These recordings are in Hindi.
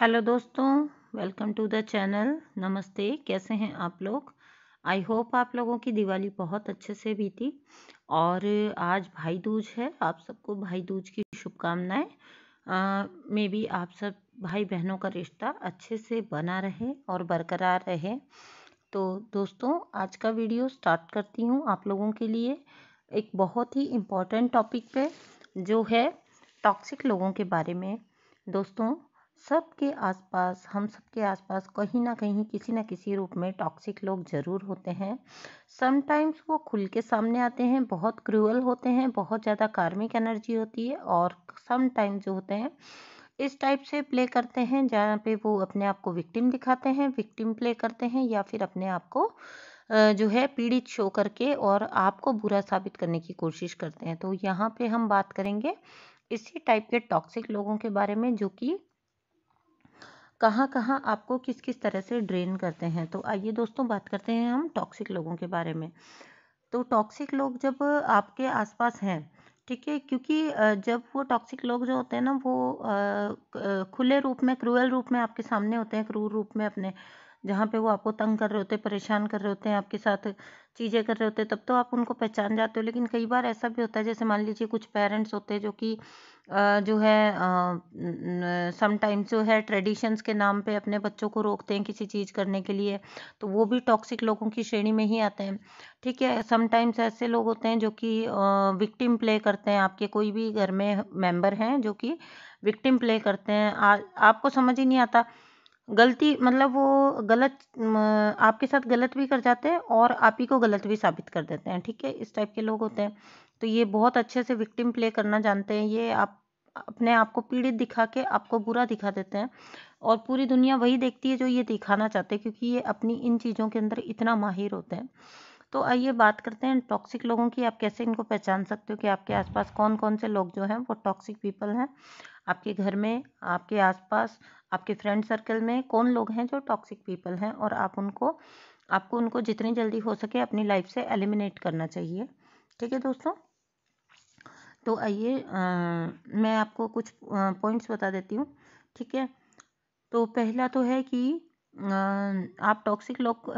हेलो दोस्तों वेलकम टू द चैनल नमस्ते कैसे हैं आप लोग आई होप आप लोगों की दिवाली बहुत अच्छे से बीती और आज भाई दूज है आप सबको भाई दूज की शुभकामनाएं मे बी आप सब भाई बहनों का रिश्ता अच्छे से बना रहे और बरकरार रहे तो दोस्तों आज का वीडियो स्टार्ट करती हूँ आप लोगों के लिए एक बहुत ही इम्पॉर्टेंट टॉपिक पे जो है टॉक्सिक लोगों के बारे में दोस्तों सबके आसपास हम सबके आसपास कहीं ना कहीं किसी ना किसी रूप में टॉक्सिक लोग ज़रूर होते हैं समटाइम्स वो खुल के सामने आते हैं बहुत क्रूअल होते हैं बहुत ज़्यादा कार्मिक एनर्जी होती है और समटाइम्स जो होते हैं इस टाइप से प्ले करते हैं जहाँ पे वो अपने आप को विक्टिम दिखाते हैं विक्टिम प्ले करते हैं या फिर अपने आप को जो है पीड़ित शो करके और आपको बुरा साबित करने की कोशिश करते हैं तो यहाँ पे हम बात करेंगे इसी टाइप के टॉक्सिक लोगों के बारे में जो कि कहाँ कहाँ आपको किस किस तरह से ड्रेन करते हैं तो आइए दोस्तों बात करते हैं हम टॉक्सिक लोगों के बारे में तो टॉक्सिक लोग जब आपके आसपास हैं ठीक है क्योंकि जब वो टॉक्सिक लोग जो होते हैं ना वो खुले रूप में क्रूअल रूप में आपके सामने होते हैं क्रूर रूप में अपने जहाँ पे वो आपको तंग कर रहे होते हैं परेशान कर रहे होते हैं आपके साथ चीज़ें कर रहे होते हैं तब तो आप उनको पहचान जाते हो लेकिन कई बार ऐसा भी होता है जैसे मान लीजिए कुछ पेरेंट्स होते हैं जो कि जो है समटाइम्स जो है ट्रेडिशंस के नाम पे अपने बच्चों को रोकते हैं किसी चीज़ करने के लिए तो वो भी टॉक्सिक लोगों की श्रेणी में ही आते हैं ठीक है समटाइम्स ऐसे लोग होते हैं जो कि विक्टिम प्ले करते हैं आपके कोई भी घर में मेम्बर हैं जो कि विक्टिम प्ले करते हैं आ, आपको समझ ही नहीं आता गलती मतलब वो गलत आपके साथ गलत भी कर जाते हैं और आप ही को गलत भी साबित कर देते हैं ठीक है इस टाइप के लोग होते हैं तो ये बहुत अच्छे से विक्टिम प्ले करना जानते हैं ये आप अपने आप को पीड़ित दिखा के आपको बुरा दिखा देते हैं और पूरी दुनिया वही देखती है जो ये दिखाना चाहते हैं क्योंकि ये अपनी इन चीज़ों के अंदर इतना माहिर होते हैं तो आइए बात करते हैं टॉक्सिक लोगों की आप कैसे इनको पहचान सकते हो कि आपके आसपास कौन कौन से लोग जो हैं वो टॉक्सिक पीपल हैं आपके घर में आपके आसपास आपके फ्रेंड सर्कल में कौन लोग हैं जो टॉक्सिक पीपल हैं और आप उनको आपको उनको जितनी जल्दी हो सके अपनी लाइफ से एलिमिनेट करना चाहिए ठीक है दोस्तों तो आइए मैं आपको कुछ पॉइंट्स बता देती हूँ ठीक है तो पहला तो है कि आप टॉक्सिक लोग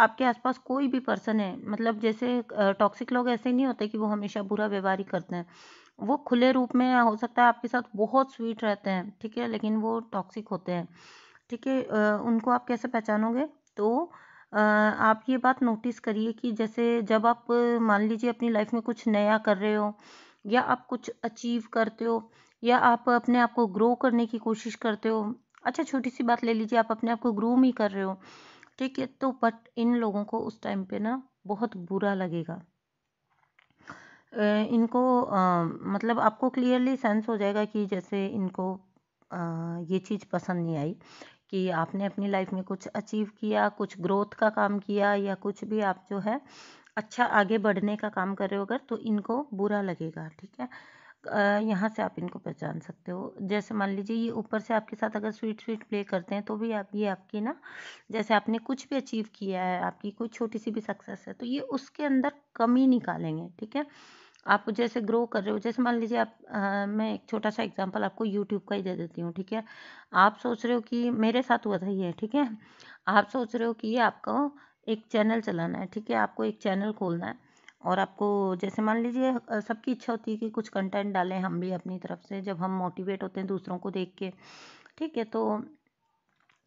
आपके आसपास कोई भी पर्सन है मतलब जैसे टॉक्सिक लोग ऐसे नहीं होते कि वो हमेशा बुरा व्यवहार ही करते हैं वो खुले रूप में हो सकता है आपके साथ बहुत स्वीट रहते हैं ठीक है लेकिन वो टॉक्सिक होते हैं ठीक है उनको आप कैसे पहचानोगे तो आप ये बात नोटिस करिए कि जैसे जब आप मान लीजिए अपनी लाइफ में कुछ नया कर रहे हो या आप कुछ अचीव करते हो या आप अपने आप को ग्रो करने की कोशिश करते हो अच्छा छोटी सी बात ले लीजिए आप अपने आप को ग्रूम ही कर रहे हो ठीक है तो बट इन लोगों को उस टाइम पे ना बहुत बुरा लगेगा इनको मतलब आपको क्लियरली सेंस हो जाएगा कि जैसे इनको ये चीज़ पसंद नहीं आई कि आपने अपनी लाइफ में कुछ अचीव किया कुछ ग्रोथ का काम किया या कुछ भी आप जो है अच्छा आगे बढ़ने का काम कर रहे हो अगर तो इनको बुरा लगेगा ठीक है यहाँ से आप इनको पहचान सकते हो जैसे मान लीजिए ये ऊपर से आपके साथ अगर स्वीट स्वीट प्ले करते हैं तो भी आप ये आपकी ना जैसे आपने कुछ भी अचीव किया है आपकी कोई छोटी सी भी सक्सेस है तो ये उसके अंदर कमी निकालेंगे ठीक है आप जैसे ग्रो कर रहे हो जैसे मान लीजिए आप आ, मैं एक छोटा सा एग्जांपल आपको यूट्यूब का ही दे देती हूँ ठीक है आप सोच रहे हो कि मेरे साथ हुआ था ये ठीक है आप सोच रहे हो कि ये आपको एक चैनल चलाना है ठीक है आपको एक चैनल खोलना है और आपको जैसे मान लीजिए सबकी इच्छा होती है कि कुछ कंटेंट डालें हम भी अपनी तरफ से जब हम मोटिवेट होते हैं दूसरों को देख के ठीक है तो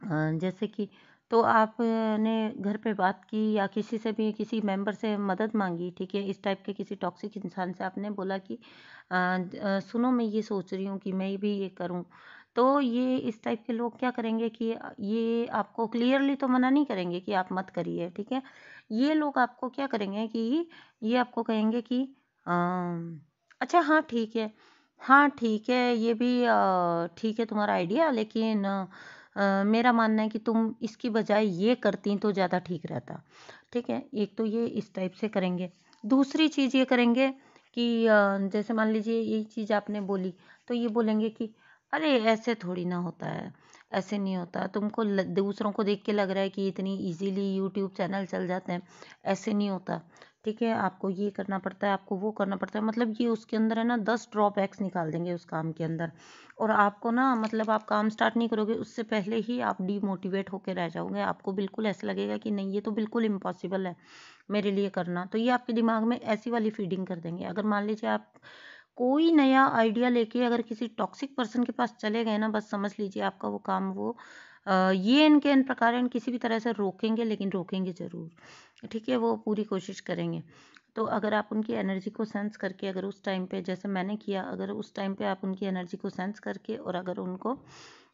जैसे कि तो आपने घर पे बात की या किसी से भी किसी मेंबर से मदद मांगी ठीक है इस टाइप के किसी टॉक्सिक इंसान से आपने बोला कि सुनो मैं ये सोच रही हूँ कि मैं भी ये करूँ तो ये इस टाइप के लोग क्या करेंगे कि ये आपको क्लियरली तो मना नहीं करेंगे कि आप मत करिए ठीक है ये लोग आपको क्या करेंगे कि ये आपको कहेंगे कि अच्छा हाँ ठीक है हाँ ठीक है ये भी ठीक है तुम्हारा आइडिया लेकिन मेरा मानना है कि तुम इसकी बजाय ये करती तो ज़्यादा ठीक रहता ठीक है एक तो ये इस टाइप से करेंगे दूसरी चीज़ ये करेंगे कि जैसे मान लीजिए यही चीज़ आपने बोली तो ये बोलेंगे कि अरे ऐसे थोड़ी ना होता है ऐसे नहीं होता तुमको दूसरों को देख के लग रहा है कि इतनी इजीली यूट्यूब चैनल चल जाते हैं ऐसे नहीं होता ठीक है आपको ये करना पड़ता है आपको वो करना पड़ता है मतलब ये उसके अंदर है ना दस ड्रॉबैक्स निकाल देंगे उस काम के अंदर और आपको ना मतलब आप काम स्टार्ट नहीं करोगे उससे पहले ही आप डीमोटिवेट होकर रह जाओगे आपको बिल्कुल ऐसा लगेगा कि नहीं ये तो बिल्कुल इम्पॉसिबल है मेरे लिए करना तो ये आपके दिमाग में ऐसी वाली फीडिंग कर देंगे अगर मान लीजिए आप कोई नया आइडिया लेके अगर किसी टॉक्सिक पर्सन के पास चले गए ना बस समझ लीजिए आपका वो काम वो ये इनके इन प्रकार किसी भी तरह से रोकेंगे लेकिन रोकेंगे ज़रूर ठीक है वो पूरी कोशिश करेंगे तो अगर आप उनकी एनर्जी को सेंस करके अगर उस टाइम पे जैसे मैंने किया अगर उस टाइम पे आप उनकी एनर्जी को सेंस करके और अगर उनको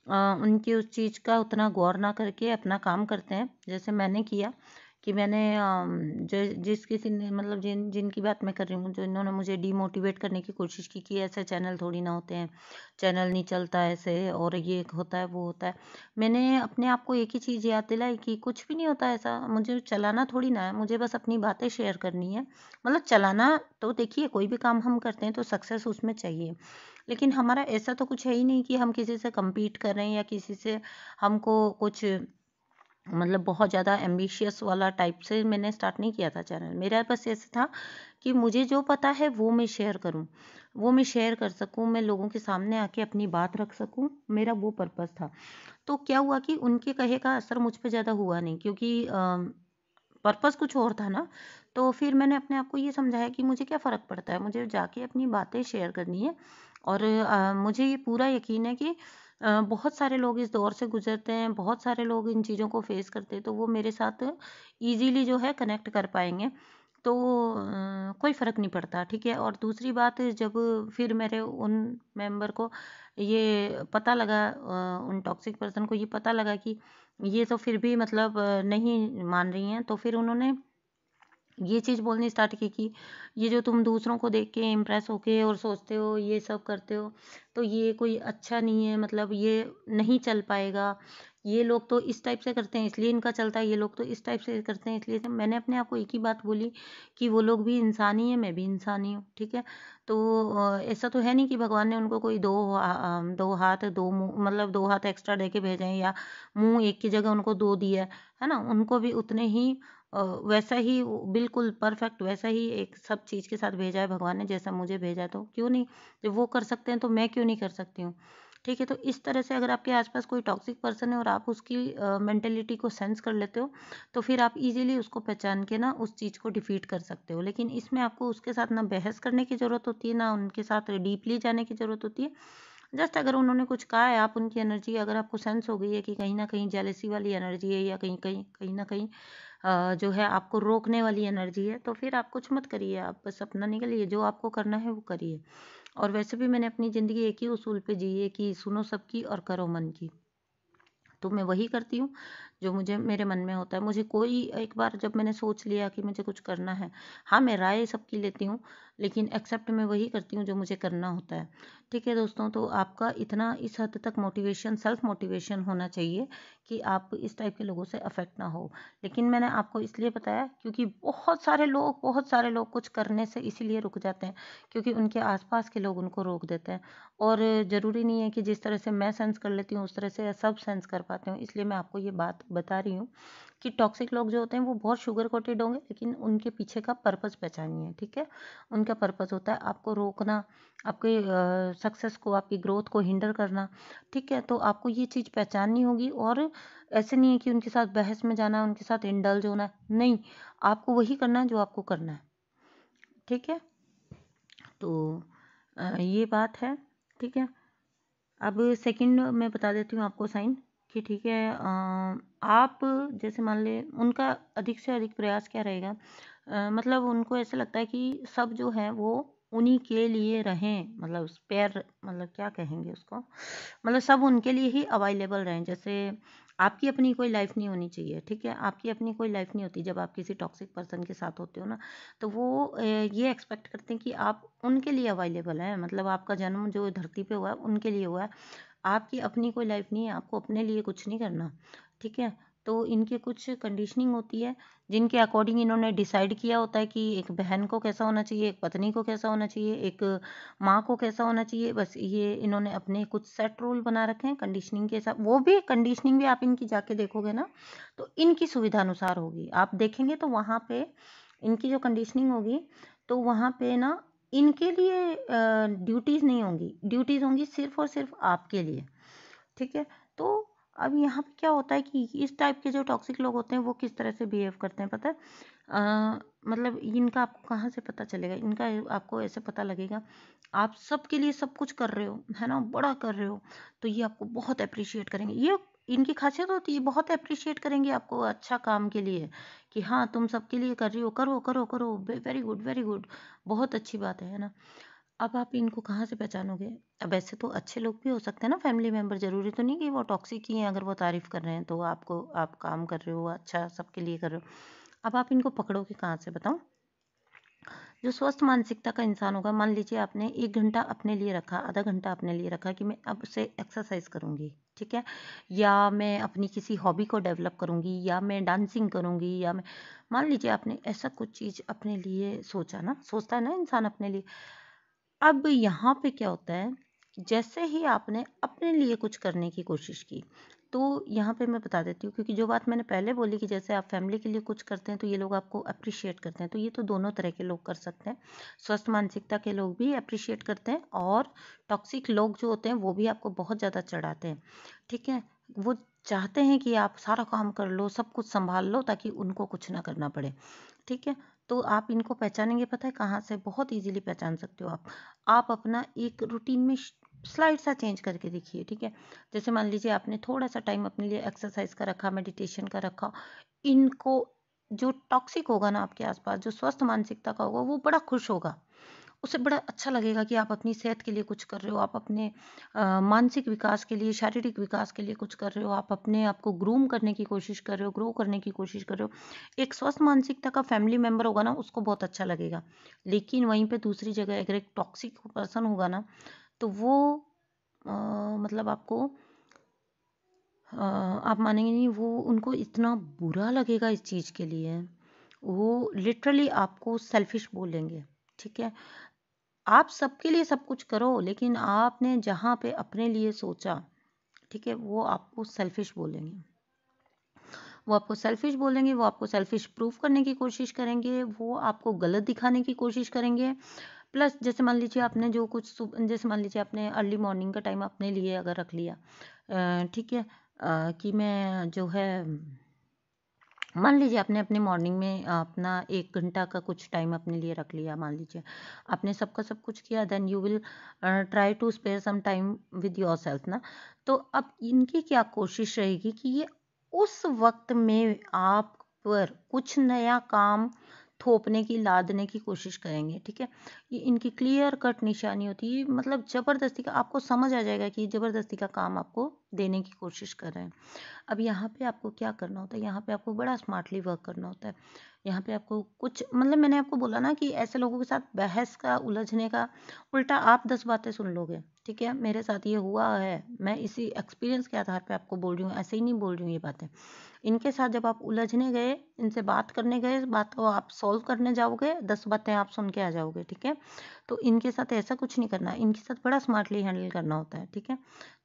आ, उनकी उस चीज़ का उतना गौर ना करके अपना काम करते हैं जैसे मैंने किया कि मैंने जो जिस किसी ने मतलब जिन जिनकी बात मैं कर रही हूँ जो इन्होंने मुझे डीमोटिवेट करने की कोशिश की कि ऐसे चैनल थोड़ी ना होते हैं चैनल नहीं चलता ऐसे और ये होता है वो होता है मैंने अपने आप को एक ही चीज़ याद दिलाई कि कुछ भी नहीं होता ऐसा मुझे चलाना थोड़ी ना है मुझे बस अपनी बातें शेयर करनी है मतलब चलाना तो देखिए कोई भी काम हम करते हैं तो सक्सेस उसमें चाहिए लेकिन हमारा ऐसा तो कुछ है ही नहीं कि हम किसी से कम्पीट कर रहे हैं या किसी से हमको कुछ मतलब बहुत ज़्यादा एम्बिशियस वाला टाइप से मैंने स्टार्ट नहीं किया था चैनल मेरा बस ऐसे था कि मुझे जो पता है वो मैं शेयर करूँ वो मैं शेयर कर सकूँ मैं लोगों के सामने आके अपनी बात रख सकूँ मेरा वो पर्पज़ था तो क्या हुआ कि उनके कहे का असर मुझ पर ज़्यादा हुआ नहीं क्योंकि पर्पज़ कुछ और था ना तो फिर मैंने अपने आप को ये समझाया कि मुझे क्या फ़र्क पड़ता है मुझे जाके अपनी बातें शेयर करनी है और आ, मुझे ये पूरा यकीन है कि बहुत सारे लोग इस दौर से गुज़रते हैं बहुत सारे लोग इन चीज़ों को फ़ेस करते हैं तो वो मेरे साथ ईज़िली जो है कनेक्ट कर पाएंगे तो कोई फ़र्क नहीं पड़ता ठीक है और दूसरी बात जब फिर मेरे उन मेंबर को ये पता लगा उन टॉक्सिक पर्सन को ये पता लगा कि ये तो फिर भी मतलब नहीं मान रही हैं तो फिर उन्होंने ये चीज़ बोलनी स्टार्ट की कि ये जो तुम दूसरों को देख के इम्प्रेस होके और सोचते हो ये सब करते हो तो ये कोई अच्छा नहीं है मतलब ये नहीं चल पाएगा ये लोग तो इस टाइप से करते हैं इसलिए इनका चलता है ये लोग तो इस टाइप से करते हैं इसलिए मैंने अपने आप को एक ही बात बोली कि वो लोग भी इंसान ही है मैं भी इंसान ही हूँ ठीक है तो ऐसा तो है नहीं कि भगवान ने उनको कोई दो दो हाथ दो मुँह मतलब दो हाथ एक्स्ट्रा दे के भेजे या मुँह एक की जगह उनको दो दिया है ना उनको भी उतने ही वैसा ही बिल्कुल परफेक्ट वैसा ही एक सब चीज़ के साथ भेजा है भगवान ने जैसा मुझे भेजा तो क्यों नहीं जब वो कर सकते हैं तो मैं क्यों नहीं कर सकती हूँ ठीक है तो इस तरह से अगर आपके आसपास कोई टॉक्सिक पर्सन है और आप उसकी मेंटेलिटी को सेंस कर लेते हो तो फिर आप इजीली उसको पहचान के ना उस चीज़ को डिफीट कर सकते हो लेकिन इसमें आपको उसके साथ ना बहस करने की ज़रूरत होती है ना उनके साथ डीपली जाने की ज़रूरत होती है जस्ट अगर उन्होंने कुछ कहा है आप उनकी एनर्जी अगर आपको सेंस हो गई है कि कहीं ना कहीं जेलेसी वाली एनर्जी है या कहीं कहीं कहीं ना कहीं जो है आपको रोकने वाली एनर्जी है तो फिर आप कुछ मत करिए आप बस अपना निकलिए जो आपको करना है वो करिए और वैसे भी मैंने अपनी ज़िंदगी एक ही उसूल पे जी है कि सुनो सबकी और करो मन की तो मैं वही करती हूँ जो मुझे मेरे मन में होता है मुझे कोई एक बार जब मैंने सोच लिया कि मुझे कुछ करना है हाँ मैं राय सबकी लेती हूँ लेकिन एक्सेप्ट मैं वही करती हूँ जो मुझे करना होता है ठीक है दोस्तों तो आपका इतना इस हद तक मोटिवेशन सेल्फ मोटिवेशन होना चाहिए कि आप इस टाइप के लोगों से अफेक्ट ना हो लेकिन मैंने आपको इसलिए बताया क्योंकि बहुत सारे लोग बहुत सारे लोग कुछ करने से इसीलिए रुक जाते हैं क्योंकि उनके आसपास के लोग उनको रोक देते हैं और ज़रूरी नहीं है कि जिस तरह से मैं सेंस कर लेती हूँ उस तरह से सब सेंस कर पाते हूँ इसलिए मैं आपको ये बात बता रही हूँ कि टॉक्सिक लोग जो होते हैं वो बहुत शुगर कोटेड होंगे लेकिन उनके पीछे का पर्पज़ पहचानिए ठीक है उनका पर्पज़ होता है आपको रोकना आपके सक्सेस को आपकी ग्रोथ को हिंडर करना ठीक है तो आपको ये चीज़ पहचाननी होगी और ऐसे नहीं है कि उनके साथ बहस में जाना उनके साथ इंडल्ज होना नहीं आपको वही करना है जो आपको करना है ठीक है तो ये बात है ठीक है अब सेकेंड मैं बता देती हूँ आपको साइन कि ठीक है आ, आप जैसे मान ले उनका अधिक से अधिक प्रयास क्या रहेगा मतलब उनको ऐसा लगता है कि सब जो है वो उन्हीं के लिए रहें मतलब स्पेयर मतलब क्या कहेंगे उसको मतलब सब उनके लिए ही अवेलेबल रहें जैसे आपकी अपनी कोई लाइफ नहीं होनी चाहिए ठीक है आपकी अपनी कोई लाइफ नहीं होती जब आप किसी टॉक्सिक पर्सन के साथ होते हो ना तो वो ये एक्सपेक्ट करते हैं कि आप उनके लिए अवेलेबल हैं मतलब आपका जन्म जो धरती पे हुआ है उनके लिए हुआ है आपकी अपनी कोई लाइफ नहीं है आपको अपने लिए कुछ नहीं करना ठीक है तो इनके कुछ कंडीशनिंग होती है जिनके अकॉर्डिंग इन्होंने डिसाइड किया होता है कि एक बहन को कैसा होना चाहिए एक पत्नी को कैसा होना चाहिए एक माँ को कैसा होना चाहिए बस ये इन्होंने अपने कुछ सेट रूल बना रखे हैं कंडीशनिंग के हिसाब वो भी कंडीशनिंग भी आप इनकी जाके देखोगे ना तो इनकी सुविधा अनुसार होगी आप देखेंगे तो वहाँ पे इनकी जो कंडीशनिंग होगी तो वहाँ पे ना इनके लिए ड्यूटीज़ नहीं होंगी ड्यूटीज़ होंगी सिर्फ और सिर्फ आपके लिए ठीक है तो अब यहाँ पे क्या होता है कि इस टाइप के जो टॉक्सिक लोग होते हैं वो किस तरह से बिहेव करते हैं पता है आ, मतलब इनका आपको कहाँ से पता चलेगा इनका आपको ऐसे पता लगेगा आप सबके लिए सब कुछ कर रहे हो है ना बड़ा कर रहे हो तो ये आपको बहुत अप्रिशिएट करेंगे ये इनकी खासियत होती है बहुत अप्रिशिएट करेंगे आपको अच्छा काम के लिए कि हाँ तुम सबके लिए कर रही हो करो करो करो वेरी गुड वेरी गुड बहुत अच्छी बात है ना अब आप इनको कहाँ से पहचानोगे अब ऐसे तो अच्छे लोग भी हो सकते हैं ना फैमिली मेम्बर ज़रूरी तो नहीं कि वो टॉक्सिक ही हैं अगर वो तारीफ़ कर रहे हैं तो आपको आप काम कर रहे हो अच्छा सबके लिए कर रहे हो अब आप इनको पकड़ोगे कहाँ से बताओ जो स्वस्थ मानसिकता का इंसान होगा मान लीजिए आपने एक घंटा अपने लिए रखा आधा घंटा अपने लिए रखा कि मैं अब उसे एक्सरसाइज करूँगी ठीक है या मैं अपनी किसी हॉबी को डेवलप करूँगी या मैं डांसिंग करूँगी या मैं मान लीजिए आपने ऐसा कुछ चीज़ अपने लिए सोचा ना सोचता है ना इंसान अपने लिए अब यहाँ पे क्या होता है जैसे ही आपने अपने लिए कुछ करने की कोशिश की तो यहाँ पे मैं बता देती हूँ क्योंकि जो बात मैंने पहले बोली कि जैसे आप फैमिली के लिए कुछ करते हैं तो ये लोग आपको अप्रिशिएट करते हैं तो ये तो दोनों तरह के लोग कर सकते हैं स्वस्थ मानसिकता के लोग भी अप्रिशिएट करते हैं और टॉक्सिक लोग जो होते हैं वो भी आपको बहुत ज़्यादा चढ़ाते हैं ठीक है वो चाहते हैं कि आप सारा काम कर लो सब कुछ संभाल लो ताकि उनको कुछ ना करना पड़े ठीक है तो आप इनको पहचानेंगे पता है कहाँ से बहुत इजीली पहचान सकते हो आप आप अपना एक रूटीन में स्लाइड सा चेंज करके देखिए ठीक है जैसे मान लीजिए आपने थोड़ा सा टाइम अपने लिए एक्सरसाइज का रखा मेडिटेशन का रखा इनको जो टॉक्सिक होगा ना आपके आसपास जो स्वस्थ मानसिकता का होगा वो बड़ा खुश होगा उसे बड़ा अच्छा लगेगा कि आप अपनी सेहत के लिए कुछ कर रहे हो आप अपने मानसिक विकास के लिए शारीरिक विकास के लिए कुछ कर रहे हो आप अपने आप को ग्रूम करने की कोशिश कर रहे हो ग्रो करने की कोशिश कर रहे हो एक स्वस्थ मानसिकता का फैमिली मेम्बर होगा ना उसको बहुत अच्छा लगेगा लेकिन वहीं पर दूसरी जगह अगर एक टॉक्सिक पर्सन होगा ना तो वो आ, मतलब आपको आ, आप मानेंगे नहीं वो उनको इतना बुरा लगेगा इस चीज़ के लिए वो लिटरली आपको सेल्फिश बोलेंगे ठीक है आप सबके लिए सब कुछ करो लेकिन आपने जहाँ पे अपने लिए सोचा ठीक है वो आपको सेल्फिश बोलेंगे वो आपको सेल्फिश बोलेंगे वो आपको सेल्फिश प्रूफ करने की कोशिश करेंगे वो आपको गलत दिखाने की कोशिश करेंगे प्लस जैसे मान लीजिए आपने जो कुछ जैसे मान लीजिए आपने अर्ली मॉर्निंग का टाइम अपने लिए अगर रख लिया ठीक है कि मैं जो है मान लीजिए आपने अपने मॉर्निंग में अपना एक घंटा का कुछ टाइम अपने लिए रख लिया मान लीजिए आपने सबका सब कुछ किया then you will try to spare some time with yourself ना तो अब इनकी क्या कोशिश रहेगी कि ये उस वक्त में आप पर कुछ नया काम थोपने की लादने की कोशिश करेंगे ठीक है ये इनकी क्लियर कट निशानी होती है मतलब ज़बरदस्ती का आपको समझ आ जाएगा कि ज़बरदस्ती का काम आपको देने की कोशिश कर रहे हैं अब यहाँ पे आपको क्या करना होता है यहाँ पे आपको बड़ा स्मार्टली वर्क करना होता है यहाँ पे आपको कुछ मतलब मैंने आपको बोला ना कि ऐसे लोगों के साथ बहस का उलझने का उल्टा आप दस बातें सुन लोगे ठीक है मेरे साथ ये हुआ है मैं इसी एक्सपीरियंस के आधार पर आपको बोल रही हूँ ऐसे ही नहीं बोल रही हूँ ये बातें इनके साथ जब आप उलझने गए इनसे बात करने गए बात को आप सॉल्व करने जाओगे दस बातें आप सुन के आ जाओगे ठीक है तो इनके साथ ऐसा कुछ नहीं करना इनके साथ बड़ा स्मार्टली हैंडल करना होता है ठीक है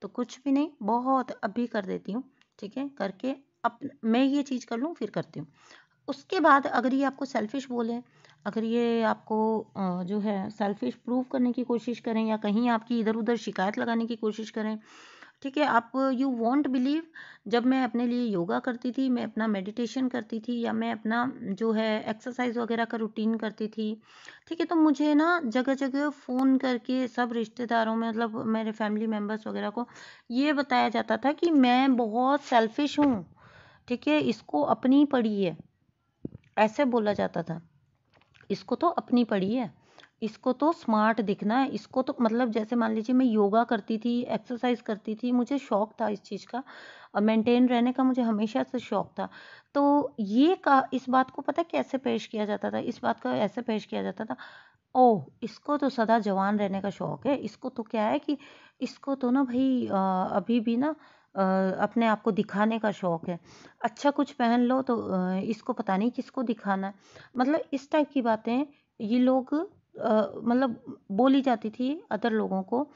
तो कुछ भी नहीं बहुत अभी कर देती हूँ ठीक है करके अब मैं ये चीज़ कर लूँ फिर करती हूँ उसके बाद अगर ये आपको सेल्फिश बोले अगर ये आपको जो है सेल्फिश प्रूव करने की कोशिश करें या कहीं आपकी इधर उधर शिकायत लगाने की कोशिश करें ठीक है आप यू वॉन्ट बिलीव जब मैं अपने लिए योगा करती थी मैं अपना मेडिटेशन करती थी या मैं अपना जो है एक्सरसाइज वगैरह का रूटीन करती थी ठीक है तो मुझे ना जगह जगह फ़ोन करके सब रिश्तेदारों में मतलब मेरे फैमिली मेम्बर्स वगैरह को ये बताया जाता था कि मैं बहुत सेल्फिश हूँ ठीक है इसको अपनी पड़ी है ऐसे बोला जाता था इसको तो अपनी पड़ी है इसको तो स्मार्ट दिखना है इसको तो मतलब जैसे मान लीजिए मैं योगा करती थी एक्सरसाइज करती थी मुझे शौक था इस चीज़ का मेंटेन रहने का मुझे हमेशा से शौक था तो ये का इस बात को पता कैसे पेश किया जाता था इस बात का ऐसे पेश किया जाता था ओह इसको तो सदा जवान रहने का शौक है इसको तो क्या है कि इसको तो ना भाई अभी भी ना अपने आप को दिखाने का शौक है अच्छा कुछ पहन लो तो इसको पता नहीं किसको दिखाना है मतलब इस टाइप की बातें ये लोग मतलब बोली जाती थी अदर लोगों को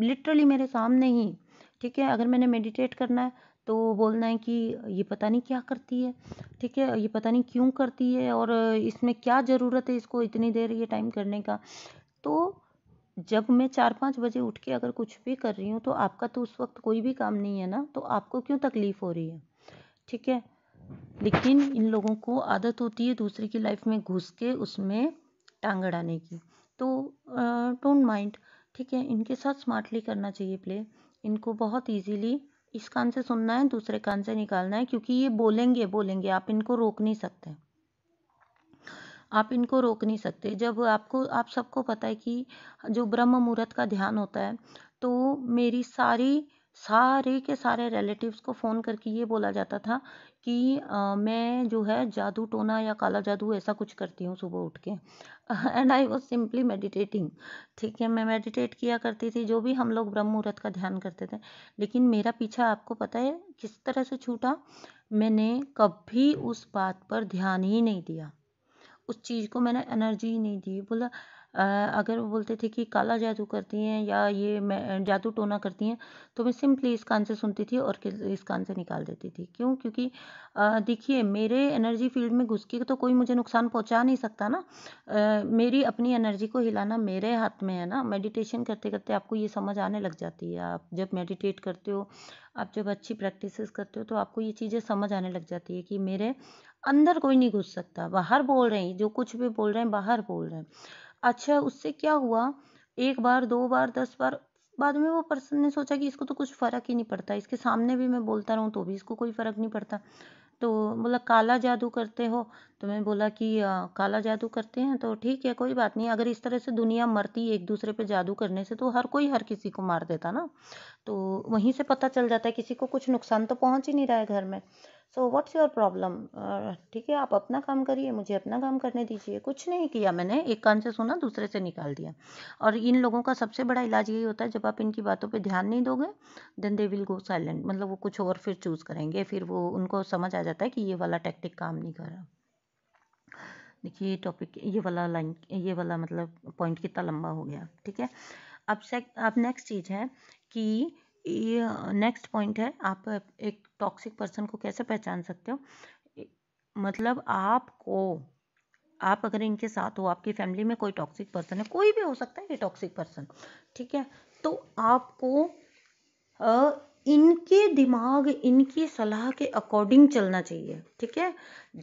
लिटरली मेरे सामने ही ठीक है अगर मैंने मेडिटेट करना है तो बोलना है कि ये पता नहीं क्या करती है ठीक है ये पता नहीं क्यों करती है और इसमें क्या ज़रूरत है इसको इतनी देर ये टाइम करने का तो जब मैं चार पाँच बजे उठ के अगर कुछ भी कर रही हूँ तो आपका तो उस वक्त कोई भी काम नहीं है ना तो आपको क्यों तकलीफ़ हो रही है ठीक है लेकिन इन लोगों को आदत होती है दूसरे की लाइफ में घुस के उसमें टांग अड़ाने की तो डोंट माइंड ठीक है इनके साथ स्मार्टली करना चाहिए प्ले इनको बहुत ईजीली इस कान से सुनना है दूसरे कान से निकालना है क्योंकि ये बोलेंगे बोलेंगे आप इनको रोक नहीं सकते आप इनको रोक नहीं सकते जब आपको आप सबको पता है कि जो ब्रह्म मुहूर्त का ध्यान होता है तो मेरी सारी सारे के सारे रिलेटिव्स को फ़ोन करके ये बोला जाता था कि आ, मैं जो है जादू टोना या काला जादू ऐसा कुछ करती हूँ सुबह उठ के and I was simply meditating ठीक है मैं मेडिटेट किया करती थी जो भी हम लोग ब्रह्म मुहूर्त का ध्यान करते थे लेकिन मेरा पीछा आपको पता है किस तरह से छूटा मैंने कभी उस बात पर ध्यान ही नहीं दिया उस चीज़ को मैंने एनर्जी ही नहीं दी बोला अगर वो बोलते थे कि काला जादू करती हैं या ये मैं जादू टोना करती हैं तो मैं सिंपली इस कान से सुनती थी और इस कान से निकाल देती थी क्यों क्योंकि देखिए मेरे एनर्जी फील्ड में घुस के तो कोई मुझे नुकसान पहुंचा नहीं सकता ना आ, मेरी अपनी एनर्जी को हिलाना मेरे हाथ में है ना मेडिटेशन करते करते आपको ये समझ आने लग जाती है आप जब मेडिटेट करते हो आप जब अच्छी प्रैक्टिस करते हो तो आपको ये चीज़ें समझ आने लग जाती है कि मेरे अंदर कोई नहीं घुस सकता बाहर बोल रहे हैं जो कुछ भी बोल रहे हैं बाहर बोल रहे हैं अच्छा उससे क्या हुआ एक बार दो बार दस बार बाद में वो पर्सन ने सोचा कि इसको तो कुछ फ़र्क ही नहीं पड़ता इसके सामने भी मैं बोलता रहूँ तो भी इसको कोई फ़र्क नहीं पड़ता तो बोला काला जादू करते हो तो मैं बोला कि आ, काला जादू करते हैं तो ठीक है कोई बात नहीं अगर इस तरह से दुनिया मरती एक दूसरे पे जादू करने से तो हर कोई हर किसी को मार देता ना तो वहीं से पता चल जाता है किसी को कुछ नुकसान तो पहुंच ही नहीं रहा है घर में सो व्हाट्स योर प्रॉब्लम ठीक है आप अपना काम करिए मुझे अपना काम करने दीजिए कुछ नहीं किया मैंने एक कान से सुना दूसरे से निकाल दिया और इन लोगों का सबसे बड़ा इलाज यही होता है जब आप इनकी बातों पर ध्यान नहीं दोगे then they will go silent मतलब वो कुछ और फिर चूज़ करेंगे फिर वो उनको समझ आ जाता है कि ये वाला टेक्टिक काम नहीं कर रहा देखिए टॉपिक ये वाला लाइन ये वाला मतलब पॉइंट कितना लंबा हो गया ठीक है अब से अब नेक्स्ट चीज़ है कि ये नेक्स्ट पॉइंट है आप एक टॉक्सिक पर्सन को कैसे पहचान सकते हो मतलब आपको आप अगर इनके साथ हो आपकी फैमिली में कोई टॉक्सिक पर्सन है कोई भी हो सकता है ये टॉक्सिक पर्सन ठीक है तो आपको आ, इनके दिमाग इनकी सलाह के अकॉर्डिंग चलना चाहिए ठीक है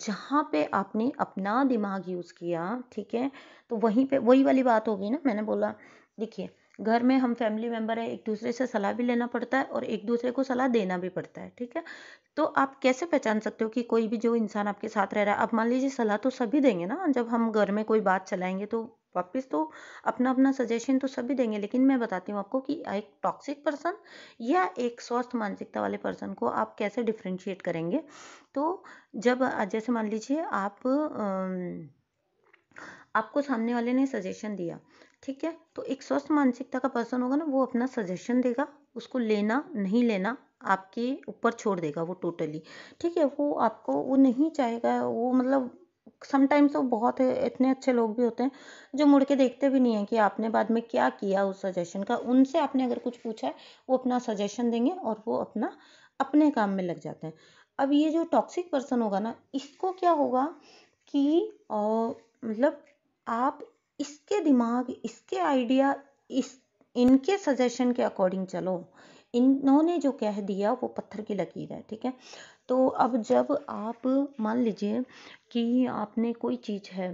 जहाँ पे आपने अपना दिमाग यूज़ किया ठीक है तो वहीं पे वही वाली बात होगी ना मैंने बोला देखिए घर में हम फैमिली मेंबर है एक दूसरे से सलाह भी लेना पड़ता है और एक दूसरे को सलाह देना भी पड़ता है ठीक है तो आप कैसे पहचान सकते हो कि कोई भी जो इंसान आपके साथ रह रहा है आप मान लीजिए सलाह तो सभी देंगे ना जब हम घर में कोई बात चलाएंगे तो वापस तो अपना अपना सजेशन तो सभी देंगे लेकिन मैं बताती हूँ आपको कि एक टॉक्सिक पर्सन या एक स्वस्थ मानसिकता वाले पर्सन को आप कैसे डिफ्रेंशिएट करेंगे तो जब जैसे मान लीजिए आप आपको सामने वाले ने सजेशन दिया ठीक है तो एक स्वस्थ मानसिकता का पर्सन होगा ना वो अपना सजेशन देगा उसको लेना नहीं लेना आपके ऊपर छोड़ देगा वो टोटली ठीक है वो आपको वो नहीं चाहेगा वो मतलब समटाइम्स वो बहुत इतने अच्छे लोग भी होते हैं जो मुड़ के देखते भी नहीं है कि आपने बाद में क्या किया उस सजेशन का उनसे आपने अगर कुछ पूछा है वो अपना सजेशन देंगे और वो अपना अपने काम में लग जाते हैं अब ये जो टॉक्सिक पर्सन होगा ना इसको क्या होगा कि मतलब आप इसके दिमाग इसके आइडिया इस इनके सजेशन के अकॉर्डिंग चलो इन्होंने जो कह दिया वो पत्थर की लकीर है ठीक है तो अब जब आप मान लीजिए कि आपने कोई चीज़ है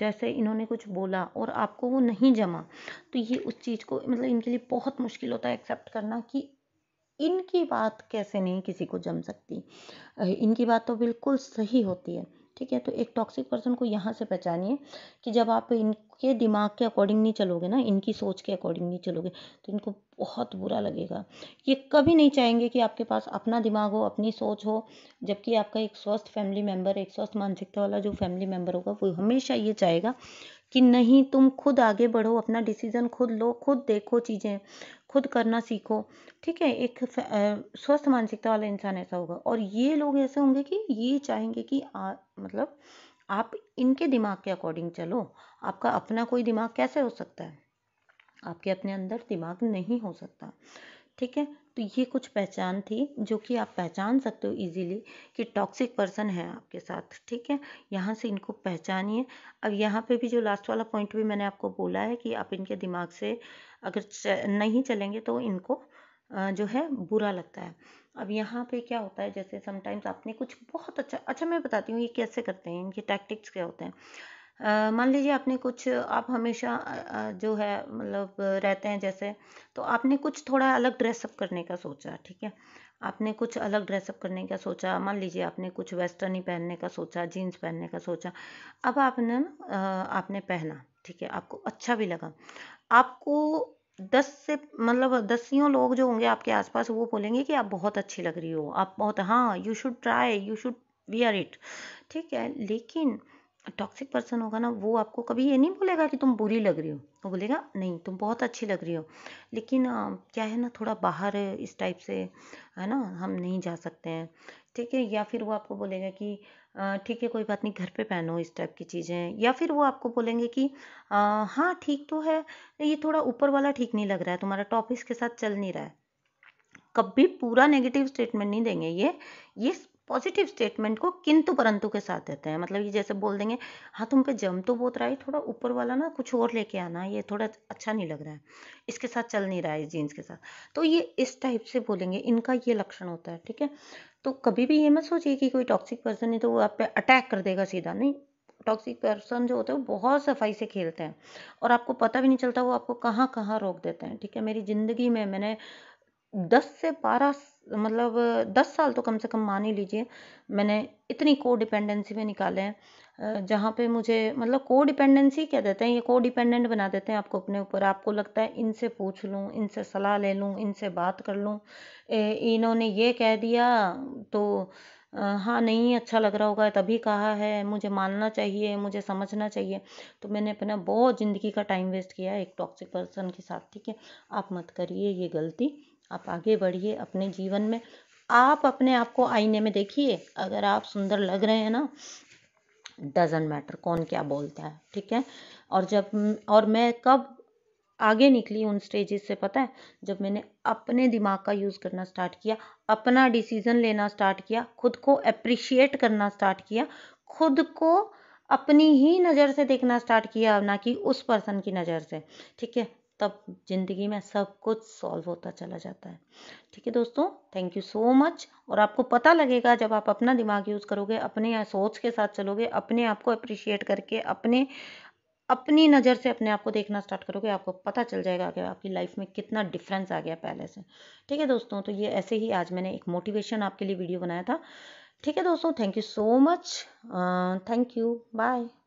जैसे इन्होंने कुछ बोला और आपको वो नहीं जमा तो ये उस चीज़ को मतलब इनके लिए बहुत मुश्किल होता है एक्सेप्ट करना कि इनकी बात कैसे नहीं किसी को जम सकती इनकी बात तो बिल्कुल सही होती है ठीक है तो एक टॉक्सिक पर्सन को यहाँ से पहचानिए कि जब आप इनके दिमाग के अकॉर्डिंग नहीं चलोगे ना इनकी सोच के अकॉर्डिंग नहीं चलोगे तो इनको बहुत बुरा लगेगा ये कभी नहीं चाहेंगे कि आपके पास अपना दिमाग हो अपनी सोच हो जबकि आपका एक स्वस्थ फैमिली मेम्बर एक स्वस्थ मानसिकता वाला जो फैमिली मेम्बर होगा वो हमेशा ये चाहेगा कि नहीं तुम खुद आगे बढ़ो अपना डिसीज़न खुद लो खुद देखो चीज़ें खुद करना सीखो ठीक है एक स्वस्थ मानसिकता वाला इंसान ऐसा होगा और ये लोग ऐसे होंगे कि ये चाहेंगे कि आ, मतलब आप इनके दिमाग के अकॉर्डिंग चलो आपका अपना कोई दिमाग कैसे हो सकता है आपके अपने अंदर दिमाग नहीं हो सकता ठीक है तो ये कुछ पहचान थी जो कि आप पहचान सकते हो इजीली कि टॉक्सिक पर्सन है आपके साथ ठीक है यहाँ से इनको पहचानिए अब यहाँ पे भी जो लास्ट वाला पॉइंट भी मैंने आपको बोला है कि आप इनके दिमाग से अगर नहीं चलेंगे तो इनको जो है बुरा लगता है अब यहाँ पे क्या होता है जैसे समटाइम्स आपने कुछ बहुत अच्छा अच्छा मैं बताती हूँ ये कैसे करते हैं इनके टैक्टिक्स क्या होते हैं मान लीजिए आपने कुछ आप हमेशा जो है मतलब रहते हैं जैसे तो आपने कुछ थोड़ा अलग ड्रेसअप करने का सोचा ठीक है आपने कुछ अलग ड्रेसअप करने का सोचा मान लीजिए आपने कुछ वेस्टर्न ही पहनने का सोचा जीन्स पहनने का सोचा अब आपने आपने पहना ठीक है आपको अच्छा भी लगा आपको दस से मतलब दसियों लोग जो होंगे आपके आसपास वो बोलेंगे कि आप बहुत अच्छी लग रही हो आप बहुत हाँ you should try you should are it ठीक है लेकिन टॉक्सिक पर्सन होगा ना वो आपको कभी ये नहीं बोलेगा कि तुम बुरी लग रही हो वो बोलेगा नहीं तुम बहुत अच्छी लग रही हो लेकिन क्या है ना थोड़ा बाहर इस टाइप से है ना हम नहीं जा सकते हैं ठीक है या फिर वो आपको बोलेगा कि ठीक है कोई बात नहीं घर पे पहनो इस टाइप की चीज़ें या फिर वो आपको बोलेंगे कि हाँ ठीक तो है ये थोड़ा ऊपर वाला ठीक नहीं लग रहा है तुम्हारा टॉप इसके साथ चल नहीं रहा है कभी पूरा नेगेटिव स्टेटमेंट नहीं देंगे ये ये पॉजिटिव स्टेटमेंट को किंतु परंतु के साथ देते हैं मतलब ये जैसे बोल देंगे हाँ तुम पे जम तो बहुत रहा है थोड़ा ऊपर वाला ना कुछ और लेके आना ये थोड़ा अच्छा नहीं लग रहा है इसके साथ चल नहीं रहा है जीन्स के साथ तो ये इस टाइप से बोलेंगे इनका ये लक्षण होता है ठीक है तो कभी भी ये मत सोचिए कि कोई टॉक्सिक पर्सन है तो वो आप पे अटैक कर देगा सीधा नहीं टॉक्सिक पर्सन जो होते हैं वो बहुत सफाई से खेलते हैं और आपको पता भी नहीं चलता वो आपको कहाँ कहाँ रोक देते हैं ठीक है मेरी ज़िंदगी में मैंने दस से बारह मतलब दस साल तो कम से कम मान ही लीजिए मैंने इतनी को डिपेंडेंसी में निकाले हैं जहाँ पे मुझे मतलब को डिपेंडेंसी क्या देते हैं ये कोडिपेंडेंट बना देते हैं आपको अपने ऊपर आपको लगता है इनसे पूछ लूँ इनसे सलाह ले लूँ इनसे बात कर लूँ इन्होंने ये कह दिया तो हाँ नहीं अच्छा लग रहा होगा तभी कहा है मुझे मानना चाहिए मुझे समझना चाहिए तो मैंने अपना बहुत ज़िंदगी का टाइम वेस्ट किया है एक टॉक्सिक पर्सन के साथ ठीक है आप मत करिए ये गलती आप आगे बढ़िए अपने जीवन में आप अपने आप को आईने में देखिए अगर आप सुंदर लग रहे हैं ना डजेंट मैटर कौन क्या बोलता है ठीक है और जब और मैं कब आगे निकली उन स्टेजेस से पता है जब मैंने अपने दिमाग का यूज़ करना स्टार्ट किया अपना डिसीज़न लेना स्टार्ट किया खुद को अप्रिशिएट करना स्टार्ट किया खुद को अपनी ही नज़र से देखना स्टार्ट किया ना कि उस पर्सन की नज़र से ठीक है तब ज़िंदगी में सब कुछ सॉल्व होता चला जाता है ठीक है दोस्तों थैंक यू सो मच और आपको पता लगेगा जब आप अपना दिमाग यूज़ करोगे अपने सोच के साथ चलोगे अपने आप को अप्रिशिएट करके अपने अपनी नज़र से अपने आप को देखना स्टार्ट करोगे आपको पता चल जाएगा कि आपकी लाइफ में कितना डिफरेंस आ गया पहले से ठीक है दोस्तों तो ये ऐसे ही आज मैंने एक मोटिवेशन आपके लिए वीडियो बनाया था ठीक है दोस्तों thank you so much thank you bye